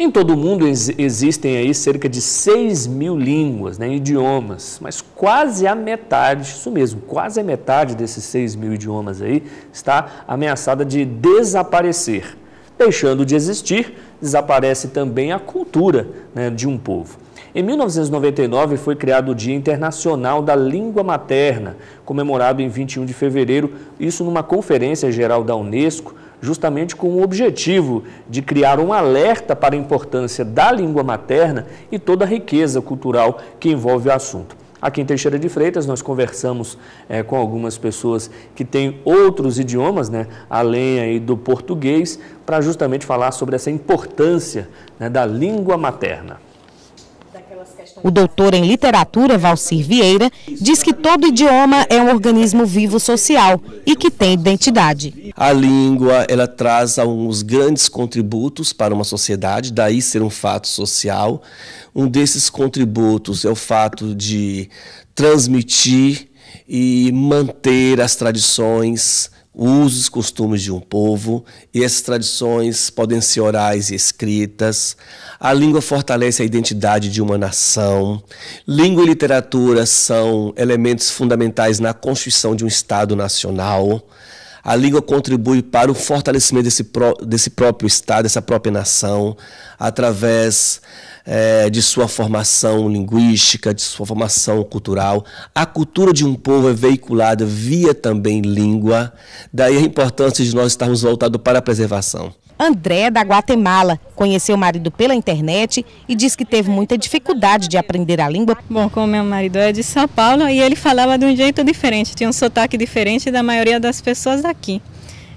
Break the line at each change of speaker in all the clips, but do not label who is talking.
Em todo o mundo existem aí cerca de 6 mil línguas, né, idiomas, mas quase a metade, isso mesmo, quase a metade desses 6 mil idiomas aí está ameaçada de desaparecer. Deixando de existir, desaparece também a cultura né, de um povo. Em 1999 foi criado o Dia Internacional da Língua Materna, comemorado em 21 de fevereiro, isso numa conferência geral da Unesco, justamente com o objetivo de criar um alerta para a importância da língua materna e toda a riqueza cultural que envolve o assunto. Aqui em Teixeira de Freitas, nós conversamos é, com algumas pessoas que têm outros idiomas, né, além aí do português, para justamente falar sobre essa importância né, da língua materna.
O doutor em literatura, Valcir Vieira, diz que todo idioma é um organismo vivo social e que tem identidade.
A língua, ela traz alguns grandes contributos para uma sociedade, daí ser um fato social. Um desses contributos é o fato de transmitir e manter as tradições, usos e costumes de um povo, e essas tradições podem ser orais e escritas. A língua fortalece a identidade de uma nação. Língua e literatura são elementos fundamentais na construção de um Estado nacional. A língua contribui para o fortalecimento desse, desse próprio Estado, dessa própria nação, através é, de sua formação linguística, de sua formação cultural. A cultura de um povo é veiculada via também língua, daí a importância de nós estarmos voltados para a preservação.
André, da Guatemala, conheceu o marido pela internet e diz que teve muita dificuldade de aprender a língua. Bom, como meu marido é de São Paulo e ele falava de um jeito diferente, tinha um sotaque diferente da maioria das pessoas daqui.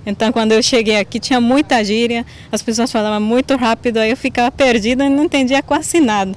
Então, quando eu cheguei aqui, tinha muita gíria, as pessoas falavam muito rápido, aí eu ficava perdida e não entendia quase nada.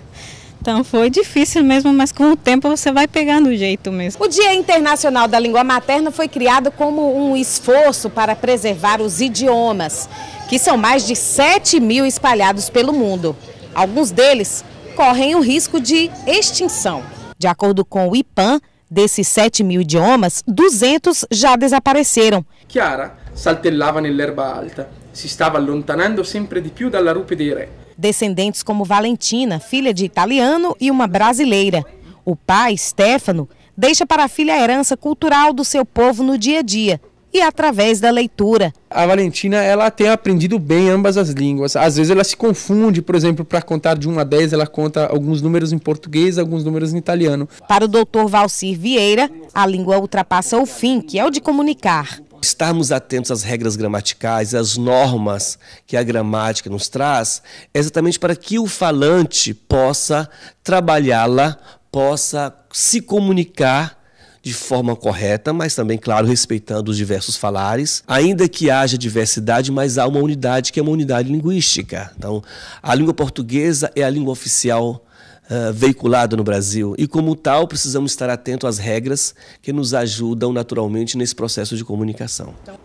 Então foi difícil mesmo, mas com o tempo você vai pegando o jeito mesmo. O Dia Internacional da Língua Materna foi criado como um esforço para preservar os idiomas, que são mais de 7 mil espalhados pelo mundo. Alguns deles correm o risco de extinção. De acordo com o IPAN, desses 7 mil idiomas, 200 já desapareceram.
Chiara saltellava nell'erba alta, si stava allontanando sempre di più dalla rupe dei re
descendentes como Valentina, filha de italiano e uma brasileira. O pai, Stefano, deixa para a filha a herança cultural do seu povo no dia a dia e através da leitura.
A Valentina, ela tem aprendido bem ambas as línguas. Às vezes ela se confunde, por exemplo, para contar de 1 a 10, ela conta alguns números em português, alguns números em italiano.
Para o doutor Valcir Vieira, a língua ultrapassa o fim, que é o de comunicar
estarmos atentos às regras gramaticais, às normas que a gramática nos traz, é exatamente para que o falante possa trabalhá-la, possa se comunicar de forma correta, mas também, claro, respeitando os diversos falares. Ainda que haja diversidade, mas há uma unidade que é uma unidade linguística. Então, a língua portuguesa é a língua oficial eh, veiculado no Brasil. E, como tal, precisamos estar atento às regras que nos ajudam naturalmente nesse processo de comunicação.
Então...